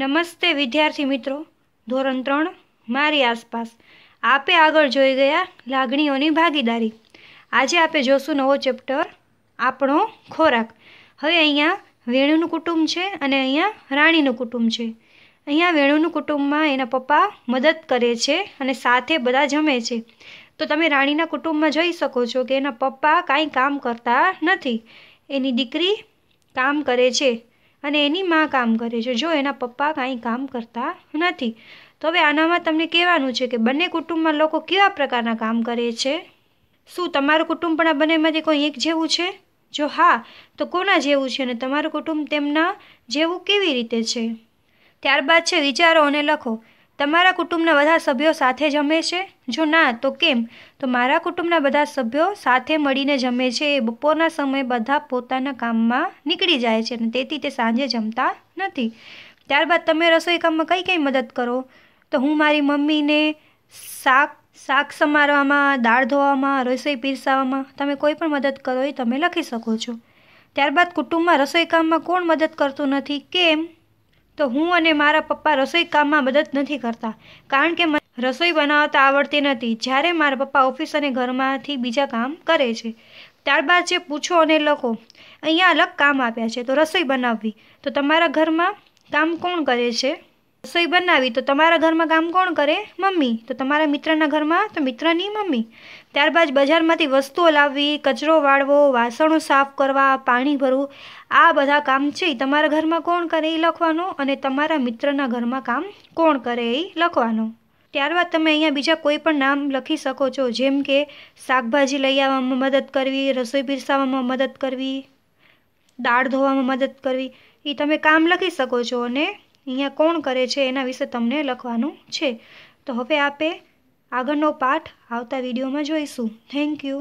નમસ્તે વિદ્યાર્થી મિત્રો ધોરણ ત્રણ મારી આસપાસ આપે આગળ જોઈ ગયા લાગણીઓની ભાગીદારી આજે આપે જોશું નવો ચેપ્ટર આપણો ખોરાક હવે અહીંયા વેણુનું કુટુંબ છે અને અહીંયા રાણીનું કુટુંબ છે અહીંયા વેણુનું કુટુંબમાં એના પપ્પા મદદ કરે છે અને સાથે બધા જમે છે તો તમે રાણીના કુટુંબમાં જોઈ શકો છો કે એના પપ્પા કાંઈ કામ કરતા નથી એની દીકરી કામ કરે છે અને એની મા કામ કરે છે જો એના પપ્પા કાંઈ કામ કરતા નથી તો હવે આનામાં તમને કહેવાનું છે કે બંને કુટુંબમાં લોકો કેવા પ્રકારના કામ કરે છે શું તમારું કુટુંબ પણ આ બંનેમાંથી કોઈ એક જેવું છે જો હા તો કોના જેવું છે અને તમારું કુટુંબ તેમના જેવું કેવી રીતે છે ત્યારબાદ છે વિચારો અને લખો તમારા કુટુંબના બધા સભ્યો સાથે જમે છે જો ના તો કેમ તો મારા કુટુંબના બધા સભ્યો સાથે મળીને જમે છે બપોરના સમયે બધા પોતાના કામમાં નીકળી જાય છે અને તેથી તે સાંજે જમતા નથી ત્યારબાદ તમે રસોઈ કામમાં કઈ કઈ મદદ કરો તો હું મારી મમ્મીને શાક શાક સમારવામાં દાળ ધોવામાં રસોઈ પીરસાવામાં તમે કોઈ પણ મદદ કરો એ તમે લખી શકો છો ત્યારબાદ કુટુંબમાં રસોઈ કામમાં કોણ મદદ કરતું નથી કેમ તો હું અને મારા પપ્પા રસોઈ કામમાં મદદ નથી કરતા કારણ કે મને રસોઈ બનાવતા આવડતી નથી જ્યારે મારા પપ્પા ઓફિસ અને ઘરમાંથી બીજા કામ કરે છે ત્યારબાદ જે પૂછો અને લખો અહીંયા અલગ કામ આપ્યા છે તો રસોઈ બનાવવી તો તમારા ઘરમાં કામ કોણ કરે છે રસોઈ બનાવી તો તમારા ઘરમાં કામ કોણ કરે મમ્મી તો તમારા મિત્રના ઘરમાં તો મિત્રની મમ્મી ત્યારબાદ બજારમાંથી વસ્તુઓ લાવવી કચરો વાળવો વાસણો સાફ કરવા પાણી ભરવું આ બધા કામ છે તમારા ઘરમાં કોણ કરે એ લખવાનું અને તમારા મિત્રના ઘરમાં કામ કોણ કરે એ લખવાનું ત્યારબાદ તમે અહીંયા બીજા કોઈ પણ નામ લખી શકો છો જેમ કે શાકભાજી લઈ આવવામાં મદદ કરવી રસોઈ પીરસાવવામાં મદદ કરવી દાળ ધોવામાં મદદ કરવી એ તમે કામ લખી શકો છો અને અહીંયા કોણ કરે છે એના વિશે તમને લખવાનું છે તો હવે આપે આગળનો પાઠ આવતા વિડીયોમાં જોઈશું થેન્ક યુ